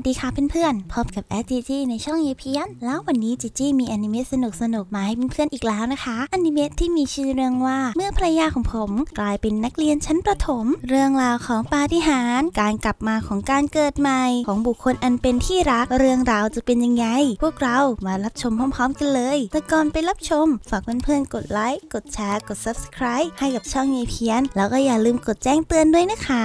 วัสดีค่ะเพื่อนๆ พบกับแอดจีจีในช่องยีเพียนแล้ววันนี้จีจีมีอนิเมะสนุกสนุกมาให้เพื่อนๆอีกแล้วนะคะอนิเมะที่มีชื่อเรื่องว่าเมื่อภรรยาของผมกลายเป็นนักเรียนชั้นประถม เรื่องราวของปาฏิหาริย์การกลับมาของการเกิดใหม่ของบุคคลอันเป็นที่รักเรื่องราวจะเป็นยังไง พวกเรามารับชมพร้อมๆ กันเลย แต่ก่อนไปรับชมฝากเพื่อนๆกดไลค์กดแชร์กด subscribe ให้กับช่องยีเพียนแล้วก็อย่าลืมกดแจ้งเตือนด้วยนะคะ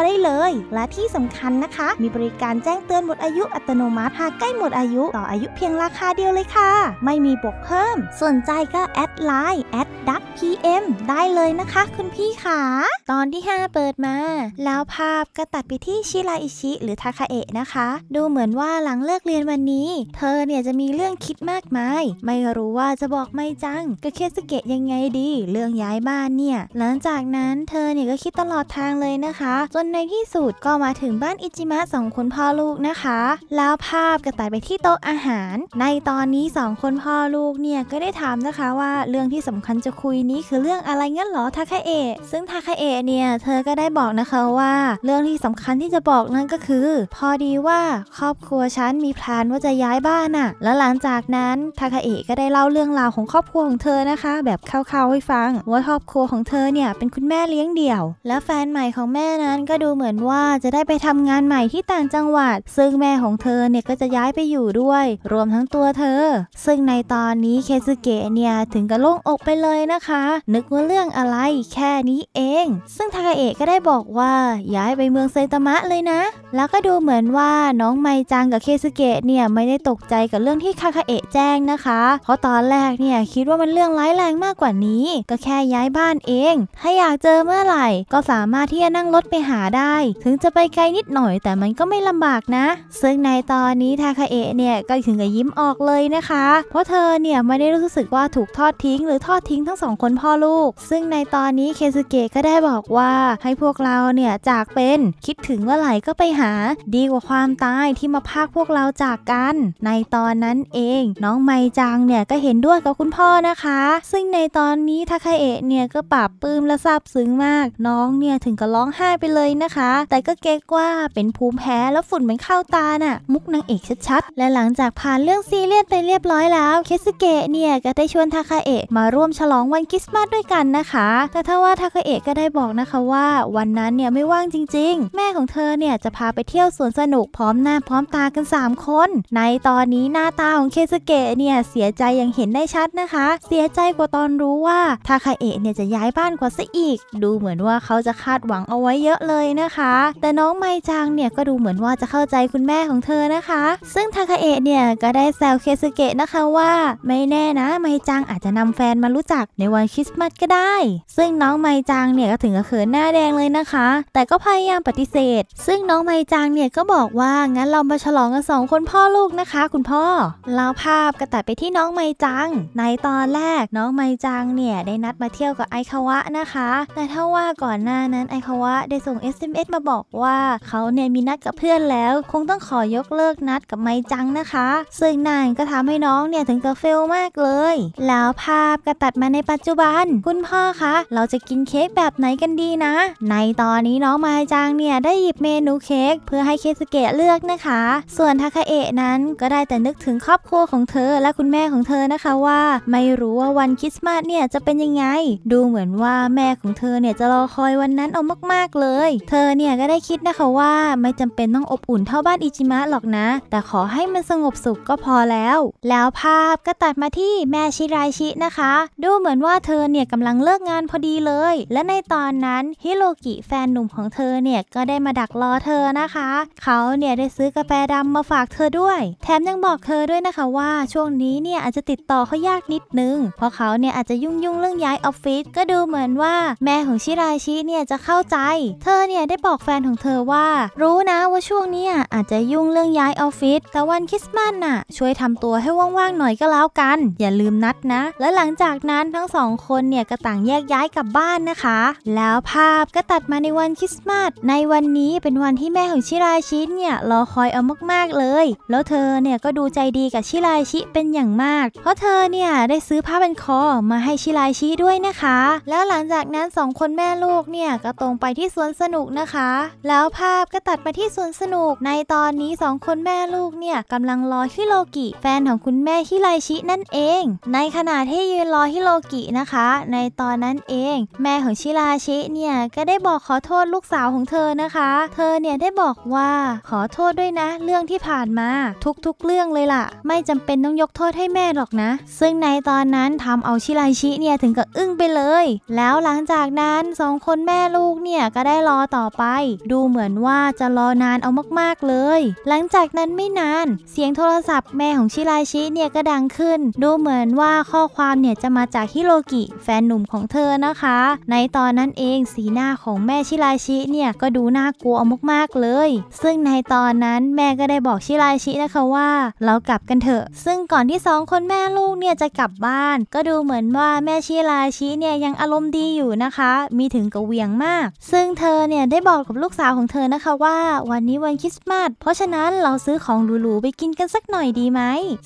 ได้เลย และที่สำคัญนะคะ มีบริการแจ้งเตือนหมดอายุอัตโนมัติหากใกล้หมดอายุ ต่ออายุเพียงราคาเดียวเลยค่ะ ไม่มีบวกเพิ่มสนใจก็ แอดไลน์แอดดักพีเอ็มได้เลยนะคะคุณพี่ขาตอนที่ 5 เปิดมา แล้วภาพก็ตัดไปที่ชิราอิชิ หรือทาคาเอะนะคะ ดูเหมือนว่าหลังเลิกเรียนวันนี้ เธอเนี่ยจะมีเรื่องคิดมากมาย ไม่รู้ว่าจะบอกไม่จังกัเคสเกะยังไงดี เรื่องย้ายบ้านเนี่ยหลังจากนั้นเธอเนี่ยก็คิดตลอดทางเลยนะคะจนในที่สุดก็มาถึงบ้านอิจิมะสองคนพ่อลูกนะคะ แล้วภาพก็ตัดไปที่โต๊ะอาหาร ในตอนนี้สองคนพ่อลูกเนี่ยก็ได้ถามนะคะว่าเรื่องที่สำคัญจะคุยนี้คือเรื่องอะไรงั้นหรอทาคาเอะซึ่งทาคาเอะเนี่ยเธอก็ได้บอกนะคะว่า เรื่องที่สำคัญที่จะบอกนั่นก็คือพอดีว่าครอบครัวฉันมีแพลนว่าจะย้ายบ้านอะแล้วหลังจากนั้นทาคาเอะก็ได้เล่าเรื่องราวของครอบครัวของเธอนะคะ แบบคร่าวๆให้ฟัง ว่าครอบครัวของเธอเนี่ยเป็นคุณแม่เลี้ยงเดี่ยว และแฟนใหม่ของแม่นั้นก็ดูเหมือนว่าจะได้ไปทำงานใหม่ที่ต่างจังหวัด ซึ่งแม่ของเธอเนี่ย ก็จะย้ายไปอยู่ด้วย รวมทั้งตัวเธอ ซึ่งในตอนนี้เคซุเกะเนี่ยถึงกับโล่งอกไปเลยนะคะ นึกว่าเรื่องอะไรแค่นี้เองซึ่งทาเอะก็ได้บอกว่าย้ายไปเมืองไซตามะเลยนะแล้วก็ดูเหมือนว่าน้องไมจังกับเคซุเกะเนี่ยไม่ได้ตกใจกับเรื่องที่คาคาเอะแจ้งนะคะ เพราะตอนแรกเนี่ยคิดว่ามันเรื่องร้ายแรงมากกว่านี้ก็แค่ย้ายบ้านเองถ้าอยากเจอเมื่อไหร่ ก็สามารถที่จะนั่งรถไปหาได้ ถึงจะไปไกลนิดหน่อย แต่มันก็ไม่ลำบากนะ ซึ่งในตอนนี้ทาคาเอะเนี่ย ก็ถึงกับยิ้มออกเลยนะคะ เพราะเธอเนี่ยไม่ได้รู้สึกว่าถูกทอดทิ้ง หรือทอดทิ้งทั้งสองคนพ่อลูก ซึ่งในตอนนี้เคซุเกะก็ได้บอกว่าให้พวกเราเนี่ยจากเป็นคิดถึงเมื่อไหร่ก็ไปหาดีกว่าความตายที่มาพากพวกเราจากกัน ในตอนนั้นเองน้องไมจังเนี่ยก็เห็นด้วยกับคุณพ่อนะคะ ซึ่งในตอนนี้ทาคาเอะเนี่ยก็ปรับปื้มและซาบซึ้งมาก น้องเนี่ยถึงกับร้องไห้ไปเลยนะคะแต่ก็เก๊กว่าเป็นภูมิแพ้แล้วฝุ่นมันเข้าตาน่ะ มุกนางเอกชัดๆและหลังจากผ่านเรื่องซีเรียสไปเรียบร้อยแล้ว เคสเกะเนี่ยก็ได้ชวนทาคาเอะมาร่วมฉลองวันคริสต์มาสด้วยกันนะคะ แต่ถ้าว่าทาคาเอะก็ได้บอกนะคะว่า วันนั้นเนี่ยไม่ว่างจริง ๆ แม่ของเธอเนี่ยจะพาไปเที่ยวสวนสนุกพร้อมหน้าพร้อมตากัน 3 คน ในตอนนี้หน้าตาของเคสเกะเนี่ยเสียใจอย่างเห็นได้ชัดนะคะ เสียใจกว่าตอนรู้ว่าทาคาเอะเนี่ยจะย้ายบ้านกว่าซะอีก ดูเหมือนว่าเขาจะคาดหวังเอาไว้เยอะเลยนะคะแต่น้องไมจังเนี่ยก็ดูเหมือนว่าจะเข้าใจคุณแม่ของเธอนะคะ ซึ่งทาคาเอะเนี่ยก็ได้แซวเคซุเกะนะคะว่าไม่แน่นะไมจังอาจจะนำแฟนมารู้จักในวันคริสต์มาสก็ได้ ซึ่งน้องไมจังเนี่ยก็ถึงกับเขินหน้าแดงเลยนะคะ แต่ก็พยายามปฏิเสธ ซึ่งน้องไมจังเนี่ยก็บอกว่างั้นเรามาฉลองกันสองคนพ่อลูกนะคะ คุณพ่อแล้วภาพก็ตัดไปที่น้องไมจัง ในตอนแรกน้องไมจังเนี่ยได้นัดมาเที่ยวกับไอคาวะนะคะ แต่ถ้าว่าก่อนหน้านั้นไอคาวะได้ส่ง s SMS มาบอกว่าเขาเนี่ยมีนัดกับเพื่อนแล้วคงต้องขอยกเลิกนัดกับไมจังนะคะ ซึ่งนานก็ทำให้น้องเนี่ยถึงกับเฟลมากเลย แล้วภาพก็ตัดมาในปัจจุบัน คุณพ่อคะ เราจะกินเค้กแบบไหนกันดีนะ ในตอนนี้น้องไมจังเนี่ย ได้หยิบเมนูเค้กเพื่อให้เคสเกะเลือกนะคะ ส่วนทาคาเอะนั้นก็ได้แต่นึกถึงครอบครัวของเธอและคุณแม่ของเธอนะคะว่า ไม่รู้ว่าวันคริสต์มาสเนี่ยจะเป็นยังไง ดูเหมือนว่าแม่ของเธอเนี่ยจะรอคอยวันนั้นเอามากๆเลยเธอเนี่ยก็ได้คิดนะคะว่าไม่จำเป็นต้องอบอุ่นเท่าบ้านอิจิมะหรอกนะ แต่ขอให้มันสงบสุขก็พอแล้ว แล้วภาพก็ตัดมาที่แม่ชิรายชินะคะ ดูเหมือนว่าเธอเนี่ยกำลังเลิกงานพอดีเลย และในตอนนั้นฮิโรกิแฟนหนุ่มของเธอเนี่ยก็ได้มาดักรอเธอนะคะเขาเนี่ยได้ซื้อกาแฟดำมาฝากเธอด้วยแถมยังบอกเธอด้วยนะคะว่า ช่วงนี้เนี่ยอาจจะติดต่อเขายากนิดนึง เพราะเขาเนี่ยอาจจะยุ่งยุ่งเรื่องย้ายออฟฟิศก็ดูเหมือนว่า แม่ของชิรายชิเนี่ยจะเข้าใจเธอเนี่ยได้บอกแฟนของเธอว่า รู้นะว่าช่วงนี้อาจจะยุ่งเรื่องย้ายออฟฟิศแต่วันคริสต์มาสน่ะช่วยทำตัวให้ว่างๆหน่อยก็แล้วกัน อย่าลืมนัดนะ และหลังจากนั้นทั้งสองคนเนี่ยก็ต่างแยกย้ายกลับบ้านนะคะ แล้วภาพก็ตัดมาในวันคริสต์มาสในวันนี้เป็นวันที่แม่ของชิราชิเนี่ย รอคอยเอามากๆเลย แล้วเธอเนี่ยก็ดูใจดีกับชิราชิเป็นอย่างมาก เพราะเธอเนี่ยได้ซื้อผ้าปันคอมาให้ชิราชิด้วยนะคะ แล้วหลังจากนั้นสองคนแม่ลูกเนี่ยก็ตรงไปที่สวนสนุกกนะคะ แล้วภาพก็ตัดมาที่สวนสนุก ในตอนนี้สองคนแม่ลูกเนี่ยกำลังรอฮิโรกิ แฟนของคุณแม่ฮิไลชินั่นเอง ในขณะที่ยืนรอฮิโรกินะคะ ในตอนนั้นเอง แม่ของชิราชิเนี่ยก็ได้บอกขอโทษลูกสาวของเธอนะคะ เธอเนี่ยได้บอกว่าขอโทษด้วยนะ เรื่องที่ผ่านมาทุกๆเรื่องเลยล่ะ ไม่จำเป็นต้องยกโทษให้แม่หรอกนะ ซึ่งในตอนนั้นทำเอาชิราชิเนี่ยถึงกับอึ้งไปเลย แล้วหลังจากนั้นสองคนแม่ลูกเนี่ยก็ได้รอต่อไป ดูเหมือนว่าจะรอนานเอามากๆเลย หลังจากนั้นไม่นานเสียงโทรศัพท์แม่ของชิราชิเนี่ยก็ดังขึ้น ดูเหมือนว่าข้อความเนี่ยจะมาจากฮิโรกิ แฟนหนุ่มของเธอนะคะ ในตอนนั้นเองสีหน้าของแม่ชิราชิเนี่ยก็ดูน่ากลัวมากๆเลย ซึ่งในตอนนั้นแม่ก็ได้บอกชิราชินะคะว่า เรากลับกันเถอะ ซึ่งก่อนที่สองคนแม่ลูกเนี่ยจะกลับบ้าน ก็ดูเหมือนว่าแม่ชิราชิเนี่ยยังอารมณ์ดีอยู่นะคะ มีถึงกระเวียงมาก ซึ่งเธอเนี่ยี่ยได้บอกกับลูกสาวของเธอนะคะว่าวันนี้วันคริสต์มาสเพราะฉะนั้นเราซื้อของหรูๆ ไปกินกันสักหน่อยดีไหม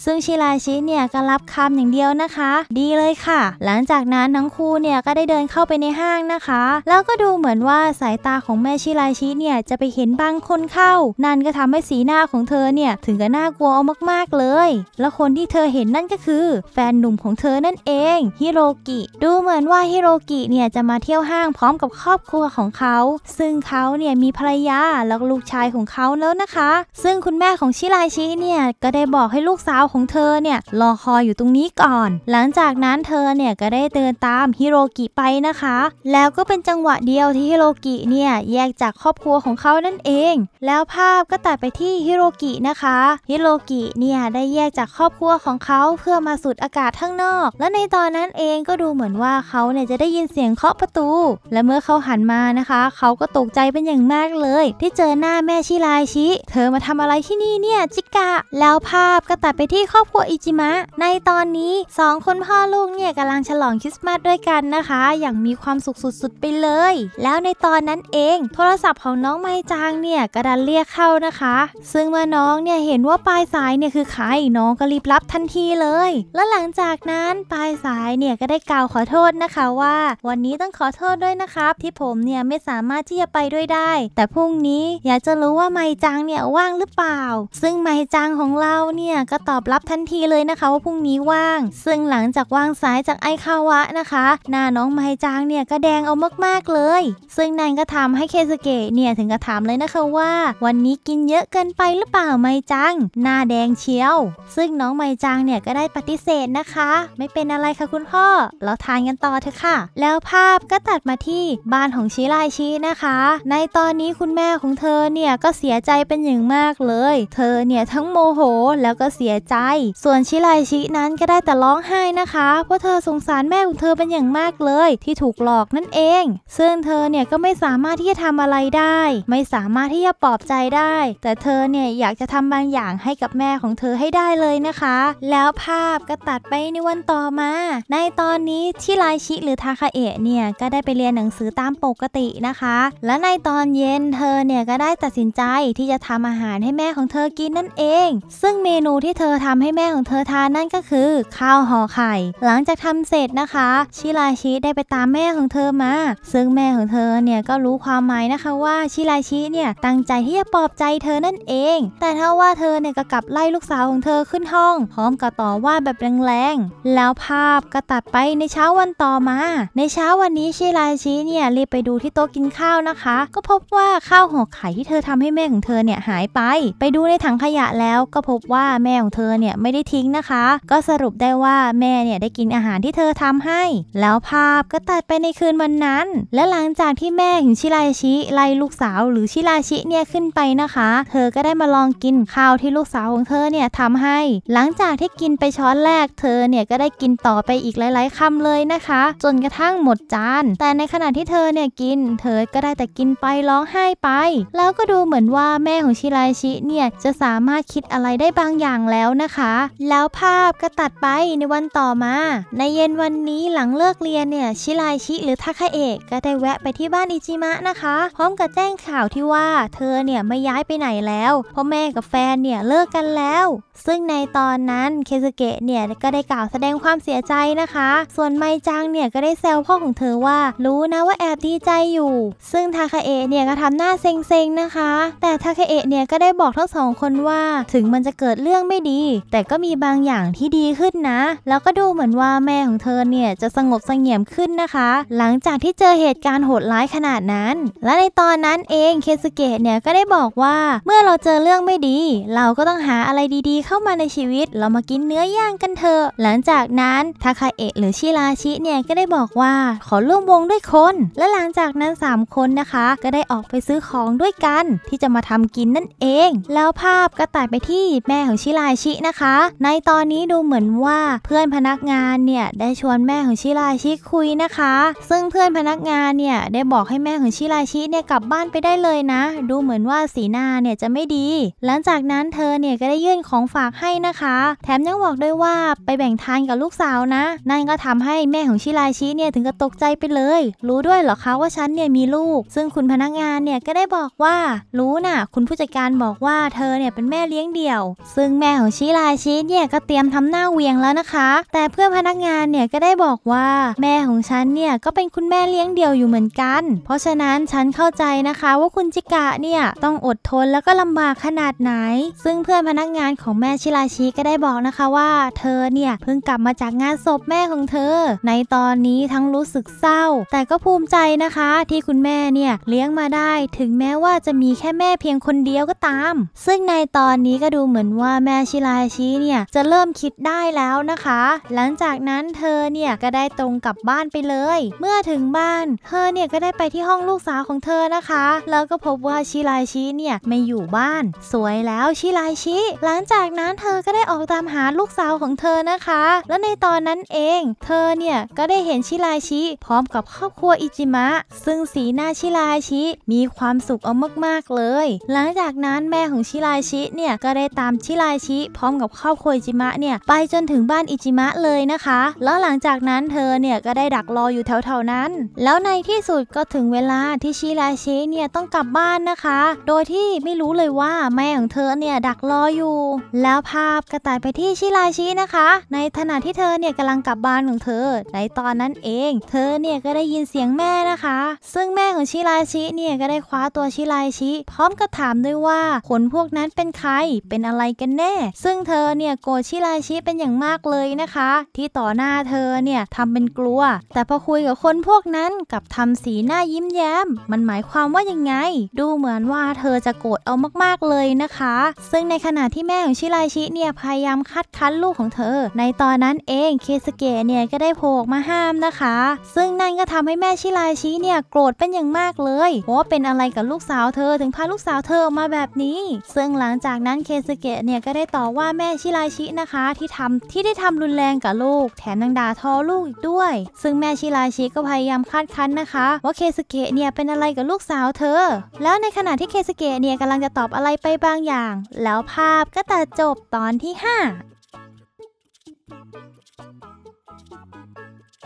ซึ่งชิราชิเนี่ยก็รับคำอย่างเดียวนะคะ ดีเลยค่ะ หลังจากนั้นทั้งคู่เนี่ยก็ได้เดินเข้าไปในห้างนะคะ แล้วก็ดูเหมือนว่าสายตาของแม่ชิราชิเนี่ยจะไปเห็นบางคนเข้า นั่นก็ทำให้สีหน้าของเธอเนี่ยถึงกับน่ากลัวเอามากๆเลย แล้วคนที่เธอเห็นนั่นก็คือ แฟนหนุ่มของเธอนั่นเองฮิโรกิ ดูเหมือนว่าฮิโรกิเนี่ยจะมาเที่ยวห้างพร้อมกับครอบครัวของเขาซึึ่งเขาเนี่ยมีภรรยาและลูกชายของเขาแล้วนะคะ ซึ่งคุณแม่ของชิราชิเนี่ยก็ได้บอกให้ลูกสาวของเธอเนี่ยรอคอยอยู่ตรงนี้ก่อน หลังจากนั้นเธอเนี่ยก็ได้เดินตามฮิโรกิไปนะคะ แล้วก็เป็นจังหวะเดียวที่ฮิโรกิเนี่ยแยกจากครอบครัวของเขานั่นเอง แล้วภาพก็ตัดไปที่ฮิโรกินะคะ ฮิโรกิเนี่ยได้แยกจากครอบครัวของเขาเพื่อมาสูดอากาศข้างนอก และในตอนนั้นเองก็ดูเหมือนว่าเขาเนี่ยจะได้ยินเสียงเคาะประตู และเมื่อเขาหันมานะคะเขาก็ตกใจเป็นอย่างมากเลยที่เจอหน้าแม่ชิรายชิ เธอมาทำอะไรที่นี่เนี่ยจิกะแล้วภาพก็ตัดไปที่ครอบครัวอิจิมะ ในตอนนี้ 2 คนพ่อลูกเนี่ยกำลังฉลองคริสต์มาสด้วยกันนะคะ อย่างมีความสุขสุดๆไปเลย แล้วในตอนนั้นเอง โทรศัพท์ของน้องไมจางเนี่ยกระดันเรียกเข้านะคะ ซึ่งเมื่อน้องเนี่ยเห็นว่าปลายสายเนี่ยคือใครน้องก็รีบรับทันทีเลย แล้วหลังจากนั้นปลายสายเนี่ยก็ได้กล่าวขอโทษนะคะว่า วันนี้ต้องขอโทษด้วยนะครับที่ผมเนี่ยไม่สามารถที่จะะไปด้วยได้ แต่พรุ่งนี้อยากจะรู้ว่าไมจังเนี่ยว่างหรือเปล่า ซึ่งไมจังของเราเนี่ยก็ตอบรับทันทีเลยนะคะว่าพรุ่งนี้ว่าง ซึ่งหลังจากวางสายจากไอคาวะนะคะหน้าน้องไมจังเนี่ยก็แดงเอามากๆเลย ซึ่งนัยนก็ทำให้เคสเกะเนี่ยถึงกระถามเลยนะคะว่า วันนี้กินเยอะเกินไปหรือเปล่าไมจังหน้าแดงเชียว ซึ่งน้องไมจังเนี่ยก็ได้ปฏิเสธนะคะ ไม่เป็นอะไรค่ะคุณพ่อ เราทานกันต่อเถอะค่ะ แล้วภาพก็ตัดมาที่บ้านของชิไลชินะคะในตอนนี้คุณแม่ของเธอเนี่ยก็เสียใจเป็นอย่างมากเลย เธอเนี่ยทั้งโมโหแล้วก็เสียใจ ส่วนชิไลชินั้นก็ได้แต่ร้องไห้นะคะ เพราะเธอสงสารแม่ของเธอเป็นอย่างมากเลย ที่ถูกหลอกนั่นเอง ซึ่งเธอเนี่ยก็ไม่สามารถที่จะทำอะไรได้ ไม่สามารถที่จะปลอบใจได้ แต่เธอเนี่ยอยากจะทำบางอย่างให้กับแม่ของเธอให้ได้เลยนะคะ แล้วภาพก็ตัดไปในวันต่อมา ในตอนนี้ชิไลชิหรือทาคาเอะเนี่ยก็ได้ไปเรียนหนังสือตามปกตินะคะและในตอนเย็นเธอเนี่ยก็ได้ตัดสินใจที่จะทำอาหารให้แม่ของเธอกินนั่นเอง ซึ่งเมนูที่เธอทำให้แม่ของเธอทานนั่นก็คือข้าวห่อไข่ หลังจากทำเสร็จนะคะชิราชิได้ไปตามแม่ของเธอมา ซึ่งแม่ของเธอเนี่ยก็รู้ความหมายนะคะว่าชิราชิเนี่ยตั้งใจที่จะปลอบใจเธอนั่นเอง แต่ถ้าว่าเธอเนี่ยก็กลับไล่ลูกสาวของเธอขึ้นห้อง พร้อมกับต่อว่าแบบแรงๆแล้วภาพก็ตัดไปในเช้าวันต่อมา ในเช้าวันนี้ชิราชิเนี่ยรีบไปดูที่โต๊ะกินข้าวนะคะก็พบว่าข้าวห่อไข่ที่เธอทำให้แม่ของเธอเนี่ยหายไป ไปดูในถังขยะแล้ว ก็พบว่าแม่ของเธอเนี่ยไม่ได้ทิ้งนะคะ ก็สรุปได้ว่าแม่เนี่ยได้กินอาหารที่เธอทำให้ แล้วภาพก็ตัดไปในคืนวันนั้น และหลังจากที่แม่ของชิราชิไล่ลูกสาวหรือชิราชิเนี่ยขึ้นไปนะคะ เธอก็ได้มาลองกินข้าวที่ลูกสาวของเธอเนี่ยทำให้ หลังจากที่กินไปช้อนแรกเธอเนี่ยก็ได้กินต่อไปอีกหลาย ๆคำเลยนะคะ จนกระทั่งหมดจานแต่ในขณะที่เธอเนี่ยกินเธอก็ได้แต่กินไปร้องไห้ไป แล้วก็ดูเหมือนว่าแม่ของชิราชิเนี่ยจะสามารถคิดอะไรได้บางอย่างแล้วนะคะ แล้วภาพก็ตัดไปในวันต่อมา ในเย็นวันนี้หลังเลิกเรียนเนี่ยชิราชิหรือทาคาเอกก็ได้แวะไปที่บ้านอิจิมะนะคะพร้อมกับแจ้งข่าวที่ว่าเธอเนี่ยไม่ย้ายไปไหนแล้ว เพราะแม่กับแฟนเนี่ยเลิกกันแล้ว ซึ่งในตอนนั้นเคซุเกะเนี่ยก็ได้กล่าวแสดงความเสียใจนะคะ ส่วนไมจังเนี่ยก็ได้แซวพ่อของเธอว่า รู้นะว่าแอบดีใจอยู่ ซึ่งงทาคาเอะเนี่ยก็ทำหน้าเซ็งๆ นะคะ แต่ทาคาเอะเนี่ยก็ได้บอกทั้งสองคนว่า ถึงมันจะเกิดเรื่องไม่ดี แต่ก็มีบางอย่างที่ดีขึ้นนะ แล้วก็ดูเหมือนว่าแม่ของเธอเนี่ยจะสงบสงเงียมขึ้นนะคะ หลังจากที่เจอเหตุการณ์โหดร้ายขนาดนั้น และในตอนนั้นเองเคสเกะเนี่ยก็ได้บอกว่าเมื่อเราเจอเรื่องไม่ดี เราก็ต้องหาอะไรดีๆ เข้ามาในชีวิต เรามากินเนื้อย่างกันเถอะหลังจากนั้นทาคาเอะหรือชิราชิเนี่ยก็ได้บอกว่าขอร่วมวงด้วยคนและหลังจากนั้น3คนนะคะก็ได้ออกไปซื้อของด้วยกัน ที่จะมาทำกินนั่นเอง แล้วภาพก็ตัดไปที่แม่ของชิราชินะคะ ในตอนนี้ดูเหมือนว่าเพื่อนพนักงานเนี่ยได้ชวนแม่ของชิราชิคุยนะคะ ซึ่งเพื่อนพนักงานเนี่ยได้บอกให้แม่ของชิราชิเนี่ยกลับบ้านไปได้เลยนะ ดูเหมือนว่าสีหน้าเนี่ยจะไม่ดี หลังจากนั้นเธอเนี่ยก็ได้ยื่นของฝากให้นะคะ แถมยังบอกด้วยว่าไปแบ่งทานกับลูกสาวนะ นั่นก็ทำให้แม่ของชิราชิเนี่ยถึงกับตกใจไปเลย รู้ด้วยเหรอคะว่าฉันเนี่ยมีลูกซึ่งคุณพนักงานเนี่ยก็ได้บอกว่ารู้น่ะ คุณผู้จัดการบอกว่าเธอเนี่ยเป็นแม่เลี้ยงเดี่ยว ซึ่งแม่ของชิราชีเนี่ยก็เตรียมทำหน้าเวียงแล้วนะคะ แต่เพื่อนพนักงานเนี่ยก็ได้บอกว่าแม่ของฉันเนี่ยก็เป็นคุณแม่เลี้ยงเดี่ยวอยู่เหมือนกัน เพราะฉะนั้นฉันเข้าใจนะคะ ว่าคุณจิกะเนี่ยต้องอดทนแล้วก็ลำบากขนาดไหน ซึ่งเพื่อนพนักงานของแม่ชิราชิก็ได้บอกนะคะว่าเธอเนี่ยเพิ่งกลับมาจากงานศพแม่ของเธอ ในตอนนี้ทั้งรู้สึกเศร้า แต่ก็ภูมิใจนะคะ ที่คุณแม่เนี่ยเลี้ยงมาได้ถึงแม้ว่าจะมีแค่แม่เพียงคนเดียวก็ตาม ซึ่งในตอนนี้ก็ดูเหมือนว่าแม่ชิราชิเนี่ยจะเริ่มคิดได้แล้วนะคะ หลังจากนั้นเธอเนี่ยก็ได้ตรงกลับบ้านไปเลย เมื่อถึงบ้าน เธอเนี่ยก็ได้ไปที่ห้องลูกสาวของเธอนะคะ แล้วก็พบว่าชิราชิเนี่ยไม่อยู่บ้าน สวยแล้วชิราชิหลังจากนั้นเธอก็ได้ออกตามหาลูกสาวของเธอนะคะ แล้วในตอนนั้นเองเธอเนี่ยก็ได้เห็นชิราชิพร้อมกับครอบครัวอิจิมะ ซึ่งสีหน้าชิชิราชิมีความสุขเอามากๆเลย หลังจากนั้นแม่ของชิราชิเนี่ยก็ได้ตามชิราชิพร้อมกับครอบครัวอิจิมะเนี่ยไปจนถึงบ้านอิจิมะเลยนะคะ แล้วหลังจากนั้นเธอเนี่ยก็ได้ดักรออยู่แถวๆนั้น แล้วในที่สุดก็ถึงเวลาที่ชิราชิเนี่ยต้องกลับบ้านนะคะ โดยที่ไม่รู้เลยว่าแม่ของเธอเนี่ยดักรออยู่ แล้วภาพกระต่ายไปที่ชิราชินะคะ ในขณะที่เธอเนี่ยกำลังกลับบ้านของเธอ ในตอนนั้นเอง เธอเนี่ยก็ได้ยินเสียงแม่นะคะ ซึ่งแม่ของชชิราชิเนี่ยก็ได้คว้าตัวชิราชิพร้อมกับถามด้วยว่าขนพวกนั้นเป็นใครเป็นอะไรกันแน่ ซึ่งเธอเนี่ยโกรธชิราชิเป็นอย่างมากเลยนะคะ ที่ต่อหน้าเธอเนี่ยทำเป็นกลัว แต่พอคุยกับคนพวกนั้นกับทำสีหน้ายิ้มแย้ม มันหมายความว่ายังไง ดูเหมือนว่าเธอจะโกรธเอามากๆเลยนะคะ ซึ่งในขณะที่แม่ของชิราชิเนี่ยพยายามคัดคั้นลูกของเธอ ในตอนนั้นเองเคสเกะเนี่ยก็ได้โผล่มาห้ามนะคะ ซึ่งนั่นก็ทำให้แม่ชิราชิเนี่ยโกรธเป็นอย่างมากๆเลยว่าเป็นอะไรกับลูกสาวเธอถึงพาลูกสาวเธอมาแบบนี้ ซึ่งหลังจากนั้นเคสเกะเนี่ยก็ได้ต่อว่าแม่ชิราชินะคะ ที่ทำที่ได้ทำรุนแรงกับลูกแถมยังด่าทอลูกอีกด้วย ซึ่งแม่ชิราชิก็พยายามคาดคั้นนะคะ ว่าเคสเกะเนี่ยเป็นอะไรกับลูกสาวเธอ แล้วในขณะที่เคสเกะเนี่ยกำลังจะตอบอะไรไปบางอย่าง แล้วภาพก็ตัดจบตอนที่ 5